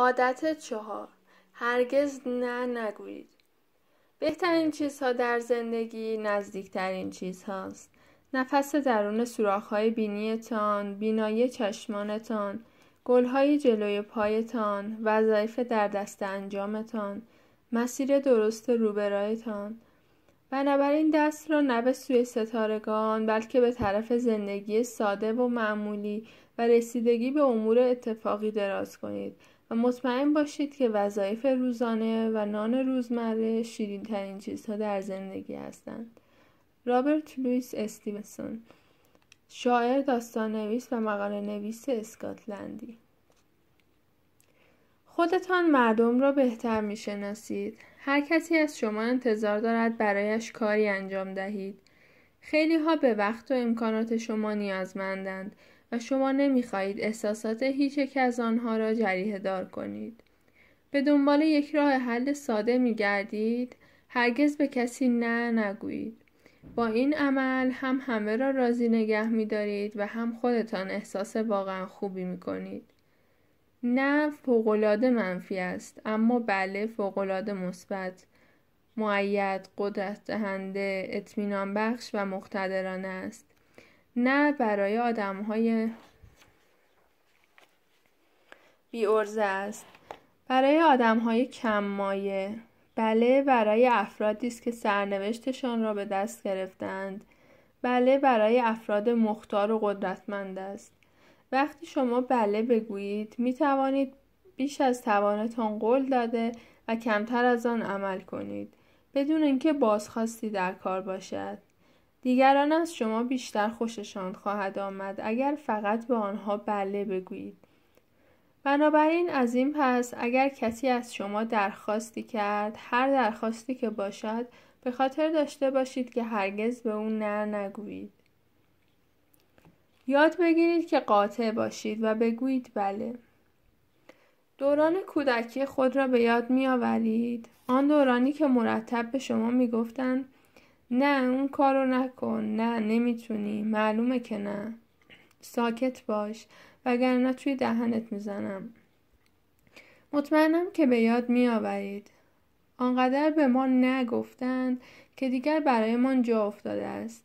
عادت چهار هرگز نه نگویید بهترین چیزها در زندگی نزدیکترین چیزهاست نفس درون سوراخهای بینیتان بینایی چشمانتان گلهای جلوی پایتان وظایف در دست انجامتان مسیر درست روبرایتان بنابراین دست را نه به سوی ستارگان بلکه به طرف زندگی ساده و معمولی و رسیدگی به امور اتفاقی دراز کنید و مطمئن باشید که وظایف روزانه و نان روزمره شیرین ترین چیزها در زندگی هستند. رابرت لویس استیونسون شاعر داستان نویس و مقاله نویس اسکاتلندی خودتان مردم را بهتر می شناسید. هر کسی از شما انتظار دارد برایش کاری انجام دهید. خیلی ها به وقت و امکانات شما نیازمندند و شما نمیخواهید احساسات هیچ یک از آنها را جریه دار کنید. به دنبال یک راه حل ساده می گردید هرگز به کسی نه نگویید. با این عمل هم همه را راضی نگه میدارید و هم خودتان احساس واقعا خوبی می کنید. نه فوقالعاده منفی است اما بله فوقالعاده مثبت معید قدرت دهنده اطمینان بخش و مقتدرانه است نه برای آدم های بی ارزه است برای آدم های کم مایه بله برای افرادی است که سرنوشتشان را به دست گرفتند بله برای افراد مختار و قدرتمند است وقتی شما بله بگویید می توانید بیش از توانتان قول داده و کمتر از آن عمل کنید بدون اینکه بازخواستی در کار باشد دیگران از شما بیشتر خوششان خواهد آمد اگر فقط به آنها بله بگویید بنابراین از این پس اگر کسی از شما درخواستی کرد هر درخواستی که باشد به خاطر داشته باشید که هرگز به اون نه نگویید یاد بگیرید که قاطع باشید و بگویید بله دوران کودکی خود را به یاد می آورید آن دورانی که مرتب به شما می گفتند نه اون رو نکن نه نمیتونی معلومه که نه ساکت باش وگرنه توی دهنت میزنم مطمئنم که به یاد میآورید آنقدر به ما نگفتند که دیگر برایمان جا افتاده است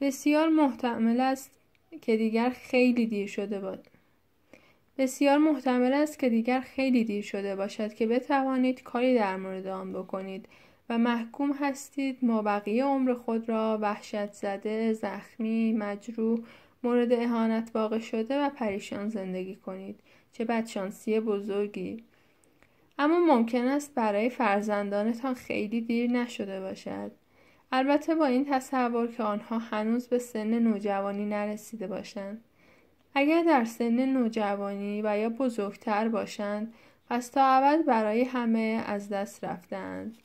بسیار محتمل است که دیگر خیلی دیر شده بود بسیار محتمل است که دیگر خیلی دیر شده باشد که بتوانید کاری در مورد آن بکنید و محکوم هستید ما بقیه عمر خود را وحشت زده، زخمی، مجروح، مورد اهانت واقع شده و پریشان زندگی کنید. چه بدشانسی بزرگی! اما ممکن است برای فرزندانتان خیلی دیر نشده باشد. البته با این تصور که آنها هنوز به سن نوجوانی نرسیده باشند. اگر در سن نوجوانی و یا بزرگتر باشند پس تا عوض برای همه از دست رفتند.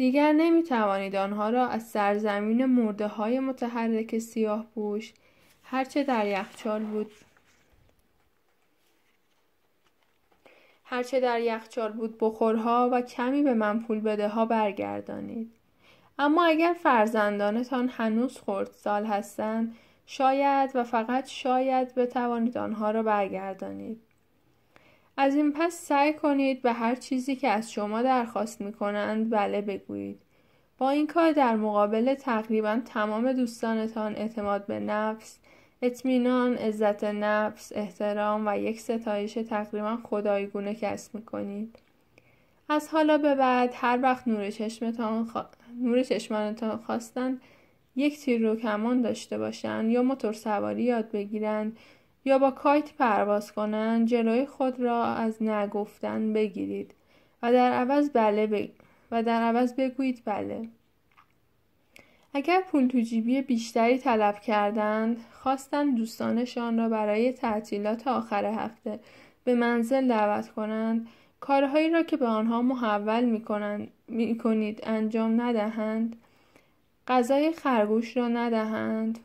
دیگر نمی توانید آنها را از سرزمین مرده های متحرک سیاه پوش هرچه در یخچال بود هرچه در یخچال بود بخورها و کمی به من پول بده ها برگردانید اما اگر فرزندانتان هنوز خورد سال هستند شاید و فقط شاید بتوانید آنها را برگردانید از این پس سعی کنید به هر چیزی که از شما درخواست می کنند بله بگویید. با این کار در مقابل تقریبا تمام دوستانتان اعتماد به نفس، اطمینان، عزت نفس، احترام و یک ستایش تقریبا خدایگونه کسب می کنید. از حالا به بعد هر وقت نور, چشمتان نور چشمانتان خواستند یک تیر رو کمان داشته باشند یا موتور سواری یاد بگیرند یا با کایت پرواز کنند جلوی خود را از نگفتن بگیرید و در عوض بله ب... و در عوض بگویید بله اگر پول تو جیبی بیشتری طلب کردند خواستند دوستانشان را برای تعطیلات آخر هفته به منزل دعوت کنند کارهایی را که به آنها محول می, کنند، می کنید انجام ندهند غذای خرگوش را ندهند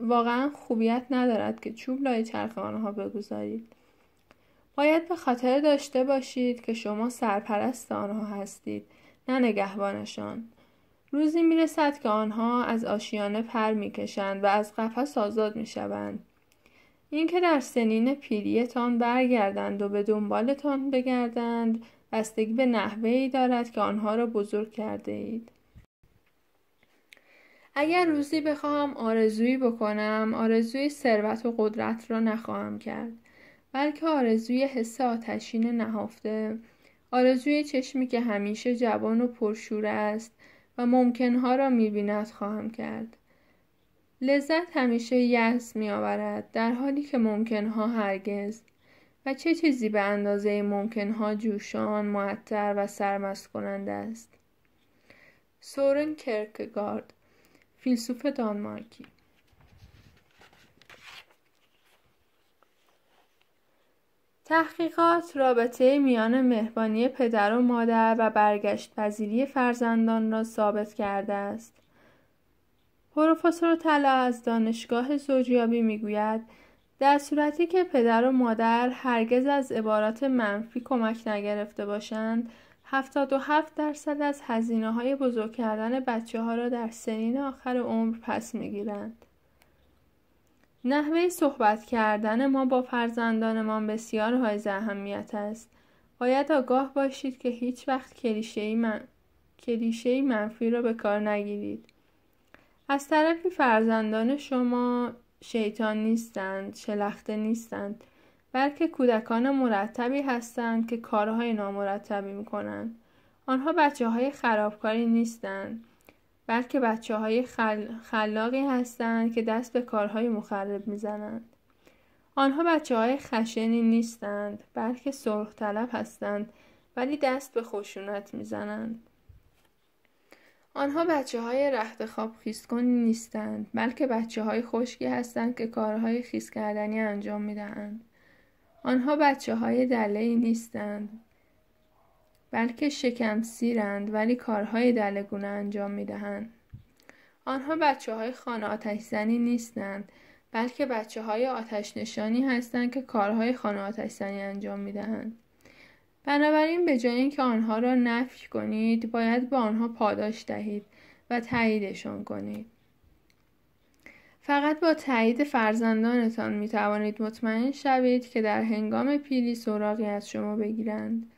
واقعا خوبیت ندارد که چوب لای چرخ آنها بگذارید باید به خاطر داشته باشید که شما سرپرست آنها هستید نه نگهبانشان روزی میرسد که آنها از آشیانه پر میکشند و از قفس آزاد میشوند اینکه در سنین پیریتان برگردند و به دنبالتان بگردند بستگی به نحوه دارد که آنها را بزرگ کرده اید. اگر روزی بخواهم آرزویی بکنم آرزوی ثروت و قدرت را نخواهم کرد بلکه آرزوی حس آتشین نهفته آرزوی چشمی که همیشه جوان و پرشور است و ممکنها را میبیند خواهم کرد لذت همیشه یس میآورد در حالی که ممکنها هرگز و چه چیزی به اندازه ممکنها جوشان معطر و سرمست کننده است سورن کرکگارد فیلسوف دانمارکی تحقیقات رابطه میان مهربانی پدر و مادر و برگشت پذیری فرزندان را ثابت کرده است. پروفسور طلا از دانشگاه زوجیابی میگوید در صورتی که پدر و مادر هرگز از عبارات منفی کمک نگرفته باشند 77 درصد از هزینه های بزرگ کردن بچه ها را در سنین آخر عمر پس می گیرند. نحوه صحبت کردن ما با فرزندانمان بسیار حائز اهمیت است. باید آگاه باشید که هیچ وقت کلیشه من... منفی را به کار نگیرید. از طرفی فرزندان شما شیطان نیستند، شلخته نیستند، بلکه کودکان مرتبی هستند که کارهای نامرتبی میکنند آنها بچه های خرابکاری نیستند بلکه بچه های خلاقی هستند که دست به کارهای مخرب میزنند آنها بچه های خشنی نیستند بلکه سرخ طلب هستند ولی دست به خشونت میزنند آنها بچه های رخت خواب نیستند بلکه بچه های خشکی هستند که کارهای خیس کردنی انجام میدهند آنها بچه های دله نیستند بلکه شکم سیرند ولی کارهای دلگونه انجام می دهند. آنها بچه های خانه آتش نیستند بلکه بچه های آتش نشانی هستند که کارهای خانه آتش انجام می دهند. بنابراین به جای اینکه آنها را نفی کنید باید به آنها پاداش دهید و تاییدشان کنید. فقط با تایید فرزندانتان می توانید مطمئن شوید که در هنگام پیری سراغی از شما بگیرند.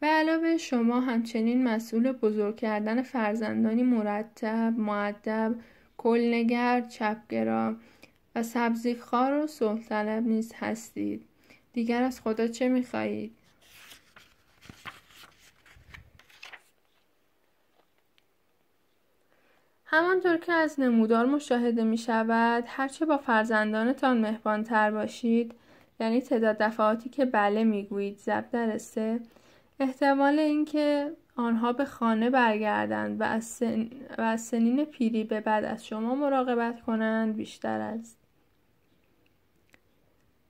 به علاوه شما همچنین مسئول بزرگ کردن فرزندانی مرتب، معدب، کلنگر، چپگرا و خار و سلطلب نیز هستید. دیگر از خدا چه می خواهید؟ همانطور که از نمودار مشاهده می شود هرچه با فرزندانتان تر باشید یعنی تعداد دفعاتی که بله میگویید زب درسته احتمال اینکه آنها به خانه برگردند و از, و از سنین پیری به بعد از شما مراقبت کنند بیشتر است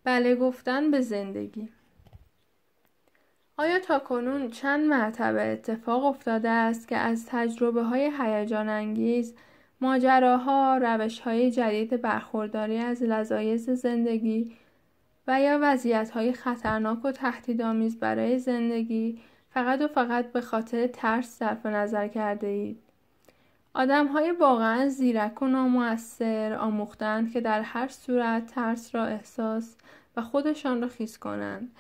بله گفتن به زندگی آیا تاکنون چند مرتبه اتفاق افتاده است که از تجربه های هیجان انگیز، ماجراها، روش های جدید برخورداری از لذایز زندگی و یا وضعیت های خطرناک و تهدیدآمیز برای زندگی فقط و فقط به خاطر ترس صرف نظر کرده اید؟ آدم های واقعا زیرک و نامؤثر آموختند که در هر صورت ترس را احساس و خودشان را خیز کنند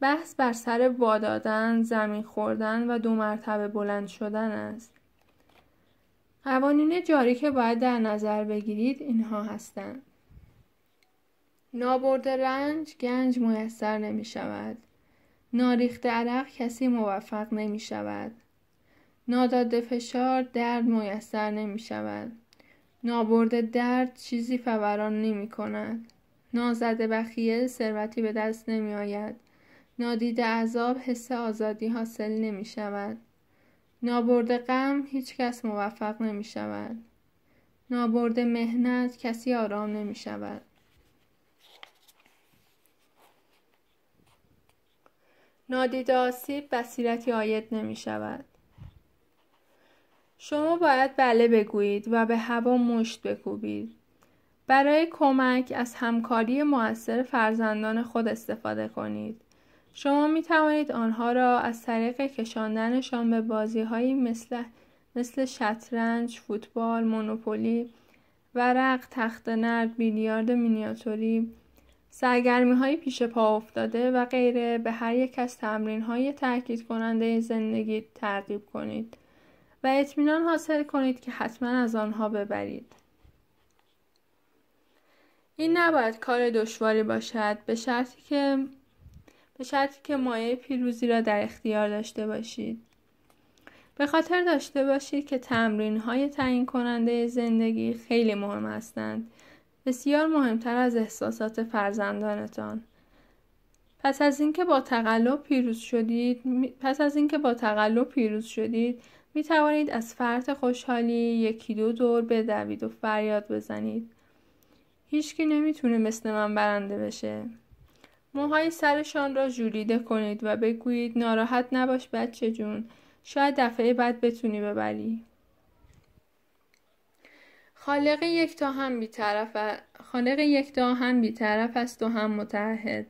بحث بر سر وادادن، زمین خوردن و دو مرتبه بلند شدن است. قوانین جاری که باید در نظر بگیرید اینها هستند. نابرد رنج گنج میسر نمی شود. ناریخت عرق کسی موفق نمی شود. ناداد فشار درد میسر نمی شود. نابرد درد چیزی فوران نمی کند. نازده بخیه ثروتی به دست نمی آید. نادیده عذاب حس آزادی حاصل نمی شود. نابرده غم هیچ کس موفق نمی شود. نابرده مهنت کسی آرام نمی شود. نادیده آسیب بصیرتی آید نمی شود. شما باید بله بگویید و به هوا مشت بکوبید. برای کمک از همکاری موثر فرزندان خود استفاده کنید. شما می توانید آنها را از طریق کشاندنشان به بازی هایی مثل, مثل شطرنج، فوتبال، مونوپولی، ورق، تخت نرد، بیلیارد مینیاتوری، سرگرمی های پیش پا افتاده و غیره به هر یک از تمرین های تاکید کننده زندگی ترغیب کنید و اطمینان حاصل کنید که حتما از آنها ببرید. این نباید کار دشواری باشد به شرطی که به شرطی که مایه پیروزی را در اختیار داشته باشید به خاطر داشته باشید که تمرین های تعیین کننده زندگی خیلی مهم هستند بسیار مهمتر از احساسات فرزندانتان پس از اینکه با تقلب پیروز شدید پس از اینکه با تقلب پیروز شدید می توانید از فرط خوشحالی یکی دو دور بدوید و فریاد بزنید هیچکی نمیتونه مثل من برنده بشه موهای سرشان را جولیده کنید و بگویید ناراحت نباش بچه جون شاید دفعه بعد بتونی ببری خالق یکتا هم بیطرف خالق یکتا هم بیطرف است و هم متحد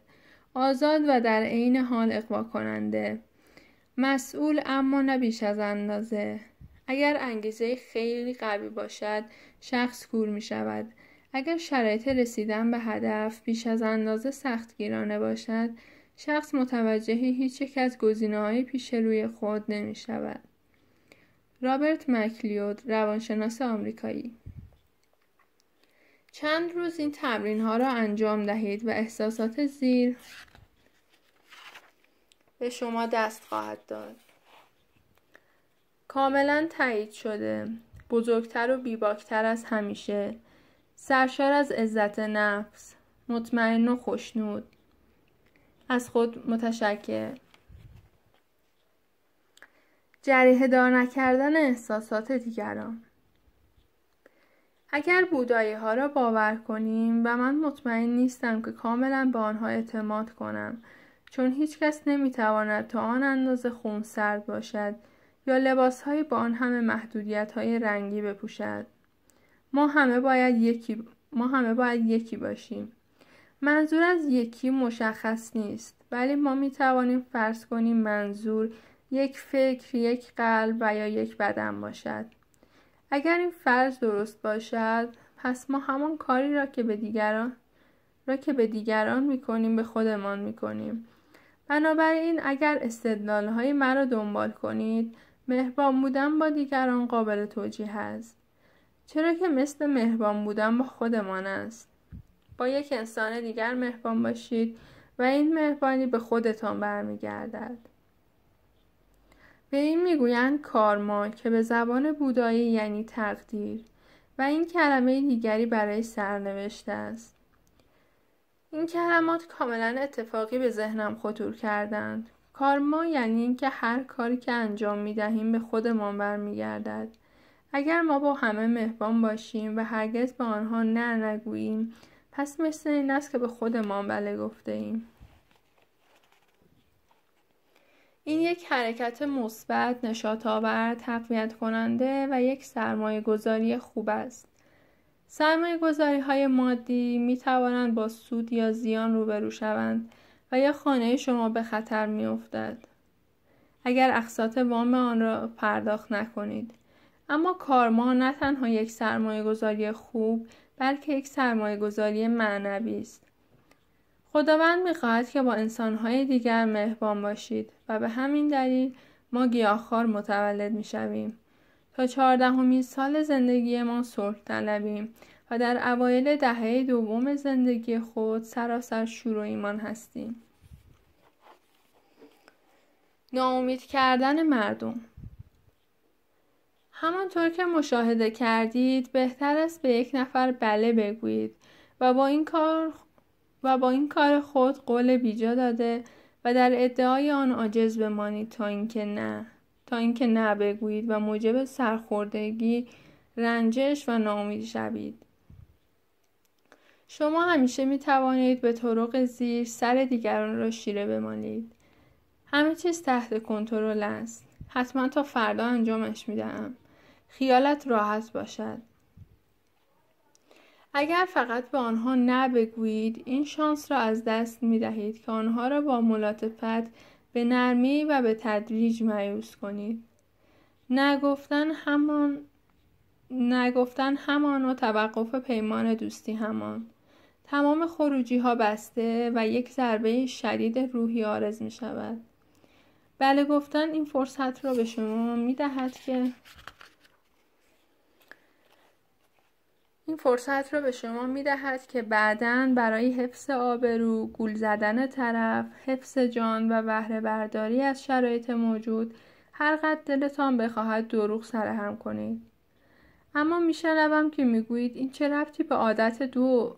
آزاد و در عین حال اقوا کننده مسئول اما نه بیش از اندازه اگر انگیزه خیلی قوی باشد شخص کور می شود اگر شرایط رسیدن به هدف بیش از اندازه سختگیرانه باشد شخص متوجه هیچ یک از گزینه‌های پیش روی خود نمی شود. رابرت مکلیود روانشناس آمریکایی چند روز این تمرین ها را انجام دهید و احساسات زیر به شما دست خواهد داد. کاملا تایید شده. بزرگتر و بیباکتر از همیشه سرشار از عزت نفس مطمئن و خوشنود از خود متشکر جریه دار نکردن احساسات دیگران اگر بودایی ها را باور کنیم و من مطمئن نیستم که کاملا به آنها اعتماد کنم چون هیچکس نمیتواند تا آن اندازه سرد باشد یا لباس های با آن همه محدودیت های رنگی بپوشد ما همه باید یکی ما همه باید یکی باشیم منظور از یکی مشخص نیست ولی ما می توانیم فرض کنیم منظور یک فکر، یک قلب و یا یک بدن باشد. اگر این فرض درست باشد، پس ما همان کاری را که به دیگران را که به دیگران می کنیم به خودمان می کنیم. بنابراین اگر استدلال های مرا دنبال کنید، مهربان بودن با دیگران قابل توجیه است. چرا که مثل مهربان بودن با خودمان است با یک انسان دیگر مهربان باشید و این مهربانی به خودتان برمیگردد به این میگویند کارما که به زبان بودایی یعنی تقدیر و این کلمه دیگری برای سرنوشت است این کلمات کاملا اتفاقی به ذهنم خطور کردند کارما یعنی اینکه هر کاری که انجام می دهیم به خودمان برمیگردد اگر ما با همه مهربان باشیم و هرگز به آنها نه نگوییم پس مثل این است که به خودمان بله گفته ایم. این یک حرکت مثبت، نشاط آور، تقویت کننده و یک سرمایه گذاری خوب است. سرمایه گذاری های مادی می توانند با سود یا زیان روبرو شوند و یا خانه شما به خطر می افتد. اگر اقساط وام آن را پرداخت نکنید. اما کارما نه تنها یک سرمایه گذاری خوب بلکه یک سرمایه گذاری معنوی است. خداوند میخواهد که با انسانهای دیگر مهربان باشید و به همین دلیل ما گیاهخوار متولد میشویم تا چهاردهمین سال زندگیمان صلح طلبیم و در اوایل دهه دوم زندگی خود سراسر شور ایمان هستیم ناامید کردن مردم همانطور که مشاهده کردید بهتر است به یک نفر بله بگویید و با این کار و با این کار خود قول بیجا داده و در ادعای آن عاجز بمانید تا اینکه نه تا اینکه نه بگویید و موجب سرخوردگی رنجش و ناامیدی شوید شما همیشه می توانید به طرق زیر سر دیگران را شیره بمانید همه چیز تحت کنترل است حتما تا فردا انجامش می دهم. خیالت راحت باشد اگر فقط به آنها نبگویید این شانس را از دست می دهید که آنها را با ملاتفت به نرمی و به تدریج مایوس کنید نگفتن همان نگفتن همان و توقف پیمان دوستی همان تمام خروجی ها بسته و یک ضربه شدید روحی آرز می شود بله گفتن این فرصت را به شما می دهد که این فرصت را به شما می دهد که بعدا برای حفظ آبرو، گول زدن طرف، حفظ جان و بهره برداری از شرایط موجود هر قد دلتان بخواهد دروغ سرهم کنید. اما میشنوم که میگویید این چه رفتی به عادت دو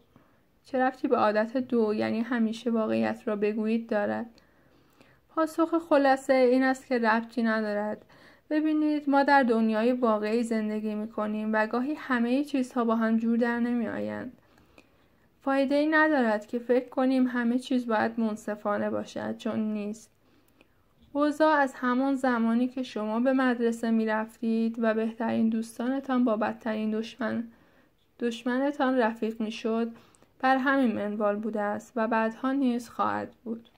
چه رفتی به عادت دو یعنی همیشه واقعیت را بگویید دارد پاسخ خلاصه این است که ربطی ندارد ببینید ما در دنیای واقعی زندگی می کنیم و گاهی همه چیزها با هم جور در نمی آیند. فایده ای ندارد که فکر کنیم همه چیز باید منصفانه باشد چون نیست. اوضاع از همان زمانی که شما به مدرسه می رفتید و بهترین دوستانتان با بدترین دشمن دشمنتان رفیق می شد بر همین منوال بوده است و بعدها نیز خواهد بود.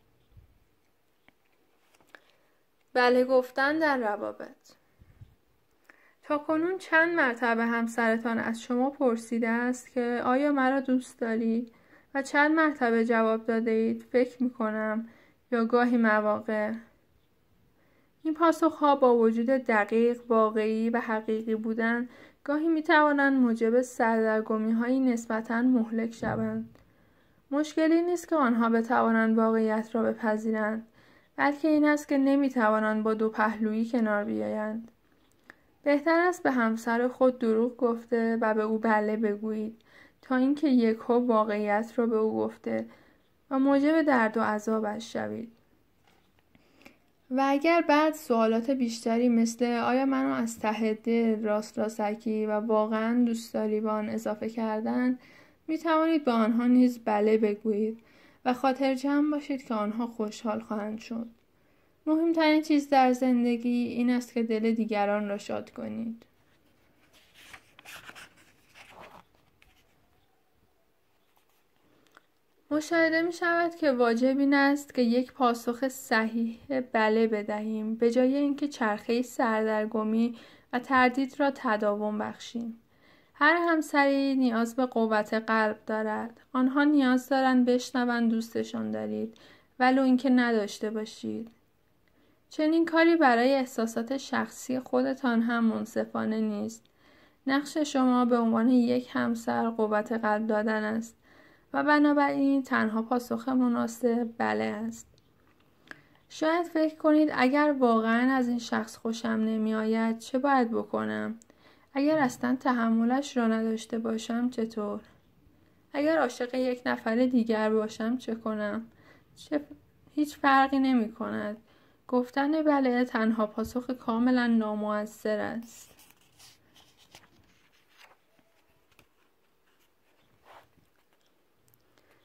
بله گفتن در روابط تا کنون چند مرتبه همسرتان از شما پرسیده است که آیا مرا دوست داری؟ و چند مرتبه جواب داده اید فکر می کنم یا گاهی مواقع این پاسخها با وجود دقیق، واقعی و حقیقی بودن گاهی می توانند موجب سردرگمی هایی نسبتا مهلک شوند. مشکلی نیست که آنها بتوانند واقعیت را بپذیرند. بلکه این است که نمیتوانند با دو پهلویی کنار بیایند بهتر است به همسر خود دروغ گفته و به او بله بگویید تا اینکه ها واقعیت را به او گفته و موجب درد و عذابش شوید و اگر بعد سوالات بیشتری مثل آیا منو از ته دل راست راستکی و واقعا دوست به آن اضافه کردن می توانید به آنها نیز بله بگویید و خاطر جمع باشید که آنها خوشحال خواهند شد. مهمترین چیز در زندگی این است که دل دیگران را شاد کنید. مشاهده می شود که واجب این است که یک پاسخ صحیح بله بدهیم به جای اینکه چرخه سردرگمی و تردید را تداوم بخشیم. هر همسری نیاز به قوت قلب دارد آنها نیاز دارند بشنوند دوستشان دارید ولو اینکه نداشته باشید چنین کاری برای احساسات شخصی خودتان هم منصفانه نیست نقش شما به عنوان یک همسر قوت قلب دادن است و بنابراین تنها پاسخ مناسب بله است شاید فکر کنید اگر واقعا از این شخص خوشم نمی چه باید بکنم؟ اگر اصلا تحملش را نداشته باشم چطور؟ اگر عاشق یک نفر دیگر باشم چه کنم؟ چه... هیچ فرقی نمی کند. گفتن بله تنها پاسخ کاملا نامؤثر است.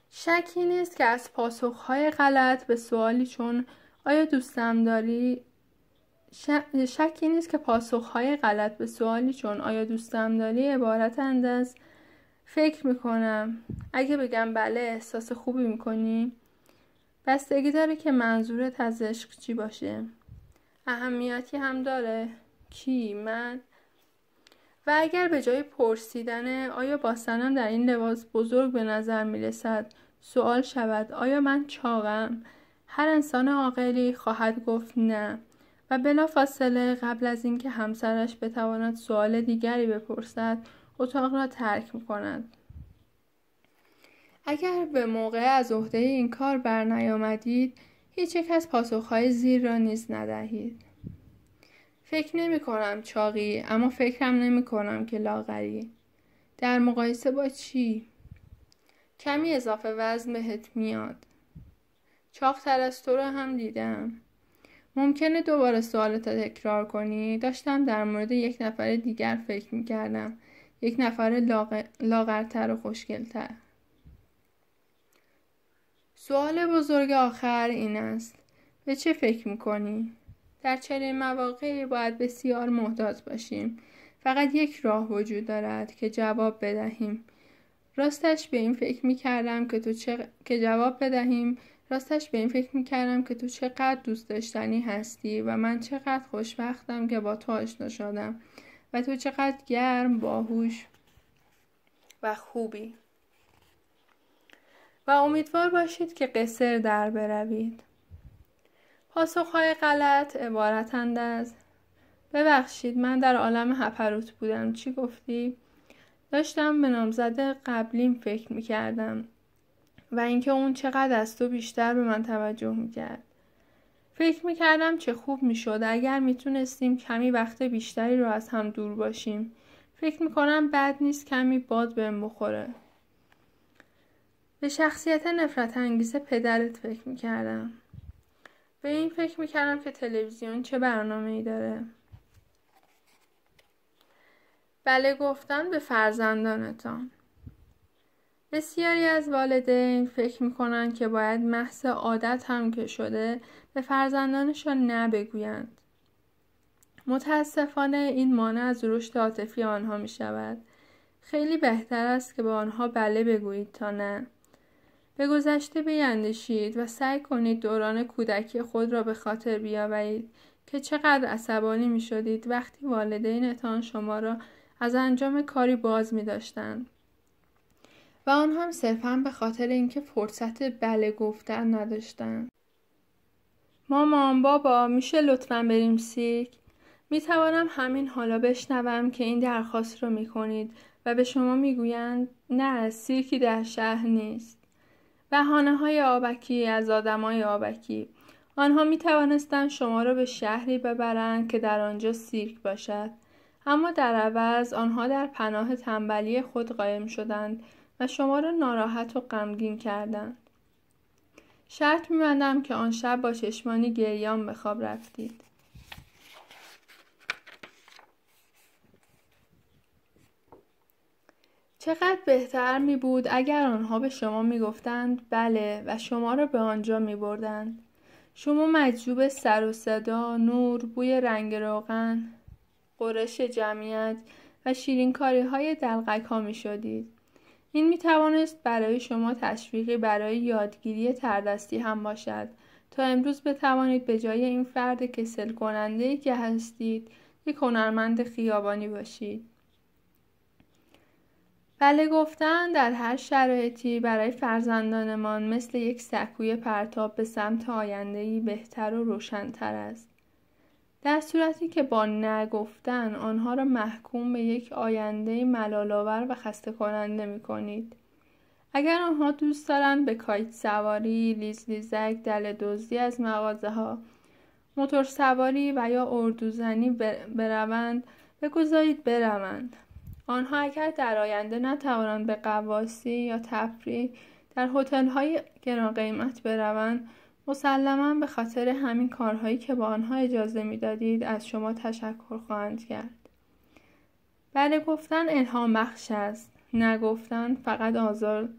شکی نیست که از پاسخهای غلط به سوالی چون آیا دوستم داری شکی نیست که پاسخهای غلط به سوالی چون آیا دوستم داری عبارتند از فکر میکنم اگه بگم بله احساس خوبی میکنی بستگی داره که منظورت از عشق چی باشه اهمیتی هم داره کی من و اگر به جای پرسیدن آیا سنم در این لباس بزرگ به نظر میرسد سوال شود آیا من چاقم هر انسان عاقلی خواهد گفت نه و فاصله قبل از اینکه همسرش بتواند سوال دیگری بپرسد اتاق را ترک می کند. اگر به موقع از عهده این کار برنیامدید هیچ یک از پاسخهای زیر را نیز ندهید فکر نمی کنم چاقی اما فکرم نمی کنم که لاغری در مقایسه با چی؟ کمی اضافه وزن بهت میاد چاق تر از تو را هم دیدم ممکنه دوباره سوالت را تکرار کنی داشتم در مورد یک نفر دیگر فکر میکردم یک نفر لاغرتر و خوشگلتر سوال بزرگ آخر این است به چه فکر میکنی؟ در چنین مواقعی باید بسیار محتاط باشیم فقط یک راه وجود دارد که جواب بدهیم راستش به این فکر میکردم که, تو چه... که جواب بدهیم راستش به این فکر میکردم که تو چقدر دوست داشتنی هستی و من چقدر خوشبختم که با تو آشنا شدم و تو چقدر گرم باهوش و خوبی و امیدوار باشید که قصر در بروید پاسخهای غلط عبارتند از ببخشید من در عالم هپروت بودم چی گفتی؟ داشتم به نامزد قبلیم فکر میکردم و اینکه اون چقدر از تو بیشتر به من توجه میکرد فکر میکردم چه خوب میشد اگر میتونستیم کمی وقت بیشتری رو از هم دور باشیم فکر میکنم بد نیست کمی باد بهم بخوره به شخصیت نفرت انگیز پدرت فکر میکردم به این فکر میکردم که تلویزیون چه برنامه ای داره بله گفتن به فرزندانتان بسیاری از والدین فکر میکنند که باید محض عادت هم که شده به فرزندانشان نبگویند. متاسفانه این مانع از رشد عاطفی آنها می شود. خیلی بهتر است که به آنها بله بگویید تا نه. به گذشته بیندشید و سعی کنید دوران کودکی خود را به خاطر بیاورید که چقدر عصبانی می شدید وقتی والدینتان شما را از انجام کاری باز می داشتند. و آن هم صرفا به خاطر اینکه فرصت بله گفتن نداشتن مامان بابا میشه لطفا بریم سیک میتوانم همین حالا بشنوم که این درخواست رو میکنید و به شما میگویند نه سیرکی در شهر نیست بهانه های آبکی از آدمای آبکی آنها می شما را به شهری ببرند که در آنجا سیرک باشد اما در عوض آنها در پناه تنبلی خود قایم شدند و شما را ناراحت و غمگین کردند شرط میبندم که آن شب با چشمانی گریان به خواب رفتید چقدر بهتر می بود اگر آنها به شما می گفتند بله و شما را به آنجا می بردند. شما مجذوب سر و صدا، نور، بوی رنگ روغن، قرش جمعیت و شیرینکاری های دلغک ها می شدید. این می توانست برای شما تشویقی برای یادگیری تردستی هم باشد تا امروز بتوانید به جای این فرد کسل کننده ای که هستید یک هنرمند خیابانی باشید بله گفتن در هر شرایطی برای فرزندانمان مثل یک سکوی پرتاب به سمت آیندهی بهتر و روشنتر است در صورتی که با نگفتن آنها را محکوم به یک آینده ملالآور و خسته کننده می کنید. اگر آنها دوست دارند به کایت سواری، لیز لیزک، دل دزدی از مغازه ها، موتور سواری و یا اردوزنی بروند، بگذارید بروند. آنها اگر در آینده نتوانند به قواسی یا تفریح در هتل های گران قیمت بروند مسلما به خاطر همین کارهایی که با آنها اجازه میدادید از شما تشکر خواهند کرد بله گفتن الهام بخش است نگفتن فقط آزار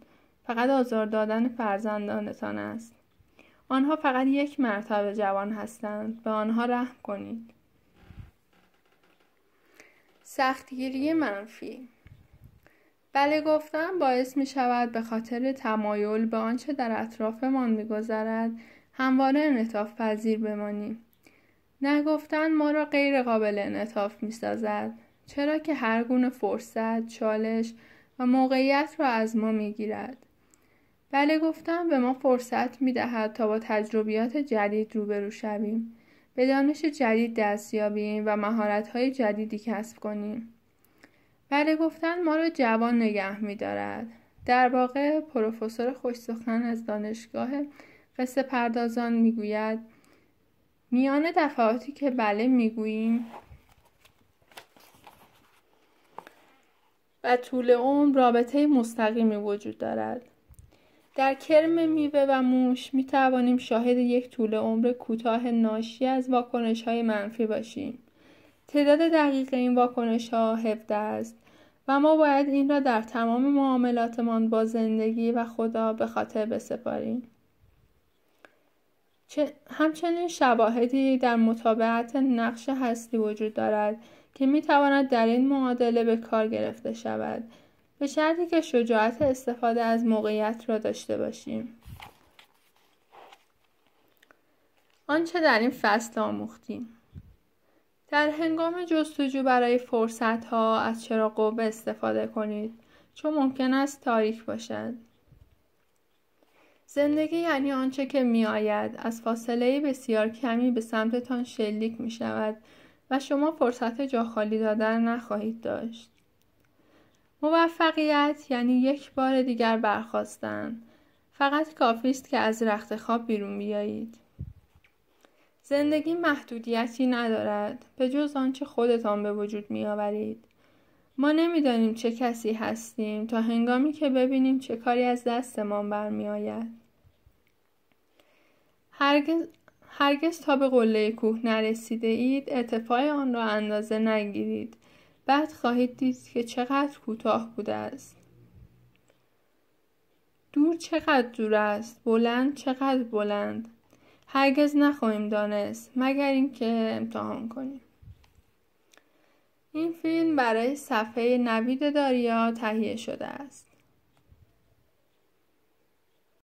فقط آزار دادن فرزندانتان است آنها فقط یک مرتبه جوان هستند به آنها رحم کنید سختگیری منفی بله گفتن باعث می شود به خاطر تمایل به آنچه در اطرافمان میگذرد همواره انعطاف پذیر بمانیم نگفتن ما را غیر قابل انعطاف می سازد چرا که هر گونه فرصت، چالش و موقعیت را از ما میگیرد. گیرد. بله گفتن به ما فرصت می دهد تا با تجربیات جدید روبرو شویم. به دانش جدید دست یابیم و مهارت جدیدی کسب کنیم. بله گفتن ما را جوان نگه می در واقع پروفسور خوش سخن از دانشگاه قصه پردازان میگوید میان دفعاتی که بله میگوییم و طول عمر رابطه مستقیمی وجود دارد در کرم میوه و موش می توانیم شاهد یک طول عمر کوتاه ناشی از واکنش های منفی باشیم. تعداد دقیق این واکنش ها 17 است و ما باید این را در تمام معاملاتمان با زندگی و خدا به خاطر بسپاریم. همچنین شواهدی در مطابقت نقش هستی وجود دارد که می تواند در این معادله به کار گرفته شود به شرطی که شجاعت استفاده از موقعیت را داشته باشیم آنچه در این فصل آموختیم در هنگام جستجو برای فرصت ها از چرا قوه استفاده کنید چون ممکن است تاریک باشد زندگی یعنی آنچه که می آید از فاصله بسیار کمی به سمتتان شلیک می شود و شما فرصت جا خالی دادن نخواهید داشت. موفقیت یعنی یک بار دیگر برخواستن. فقط کافی است که از رخت خواب بیرون بیایید. زندگی محدودیتی ندارد به جز آنچه خودتان به وجود می آورید. ما نمیدانیم چه کسی هستیم تا هنگامی که ببینیم چه کاری از دستمان برمیآید. هرگز هرگز تا به قله کوه نرسیده اید ارتفاع آن را اندازه نگیرید بعد خواهید دید که چقدر کوتاه بوده است دور چقدر دور است بلند چقدر بلند هرگز نخواهیم دانست مگر اینکه امتحان کنیم این فیلم برای صفحه نوید داریا تهیه شده است